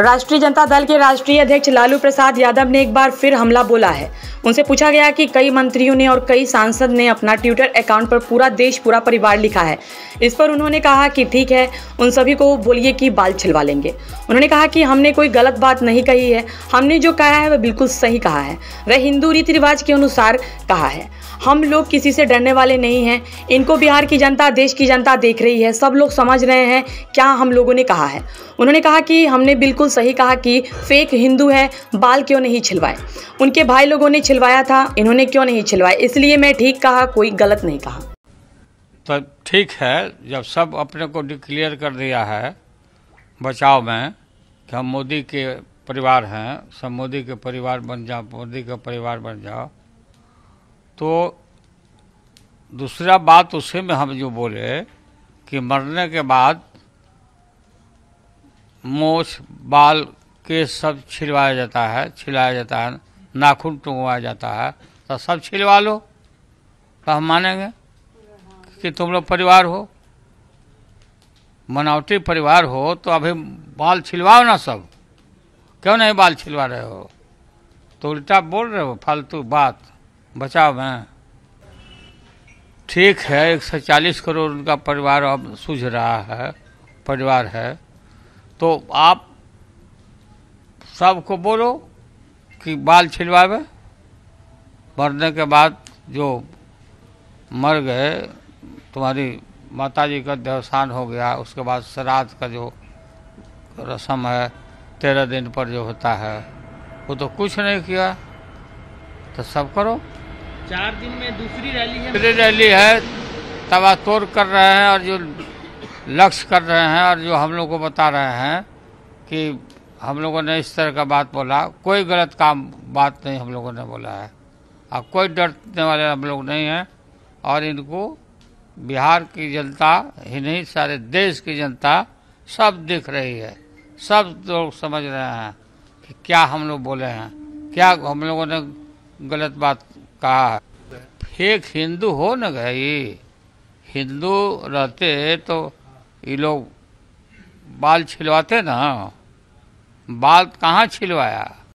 राष्ट्रीय जनता दल के राष्ट्रीय अध्यक्ष लालू प्रसाद यादव ने एक बार फिर हमला बोला है उनसे पूछा गया कि कई मंत्रियों ने और कई सांसद ने अपना ट्विटर अकाउंट पर पूरा देश पूरा परिवार लिखा है इस पर उन्होंने कहा कि ठीक है उन सभी को बोलिए कि बाल छिलवा लेंगे उन्होंने कहा कि हमने कोई गलत बात नहीं कही है हमने जो कहा है वह बिल्कुल सही कहा है वह हिंदू रीति रिवाज के अनुसार कहा है हम लोग किसी से डरने वाले नहीं हैं इनको बिहार की जनता देश की जनता देख रही है सब लोग समझ रहे हैं क्या हम लोगों ने कहा है उन्होंने कहा कि हमने बिल्कुल सही कहा कि फेक हिंदू है बाल क्यों नहीं छिलवाए उनके भाई लोगों ने छिलवाया था इन्होंने क्यों नहीं छिलवाए इसलिए मैं ठीक कहा कोई गलत नहीं कहा तो ठीक है जब सब अपने को डिक्लेयर कर दिया है बचाव में कि हम मोदी के परिवार हैं सब मोदी के परिवार बन जाओ मोदी का परिवार बन जाओ तो दूसरा बात उसी में हम जो बोले कि मरने के बाद मोछ बाल के सब छिलवाया जाता है छिलाया जाता है नाखून टुंगवाया जाता है तो सब छिलवा लो तो हम मानेंगे कि तुम लोग परिवार हो मनावटी परिवार हो तो अभी बाल छिलवाओ ना सब क्यों नहीं बाल छिलवा रहे हो तो उल्टा बोल रहे हो फालतू बात बचाव में हाँ। ठीक है 140 करोड़ उनका परिवार अब सूझ रहा है परिवार है तो आप सबको बोलो कि बाल छिलवावे मरने के बाद जो मर गए तुम्हारी माता जी का देवसान हो गया उसके बाद श्राद्ध का जो रस्म है तेरह दिन पर जो होता है वो तो कुछ नहीं किया तो सब करो चार दिन में दूसरी रैली है दूसरी रैली है तोड़ कर रहे हैं और जो लक्ष्य कर रहे हैं और जो हम लोग को बता रहे हैं कि हम लोगों ने इस तरह का बात बोला कोई गलत काम बात नहीं हम लोगों ने बोला है और कोई डरने वाले हम लोग नहीं हैं और इनको बिहार की जनता ही नहीं सारे देश की जनता सब देख रही है सब लोग समझ रहे हैं कि क्या हम लोग बोले हैं क्या हम लोगों ने गलत बात कहा एक हिंदू हो न गई हिंदू रहते तो ये लोग बाल छिलवाते ना बाल कहाँ छिलवाया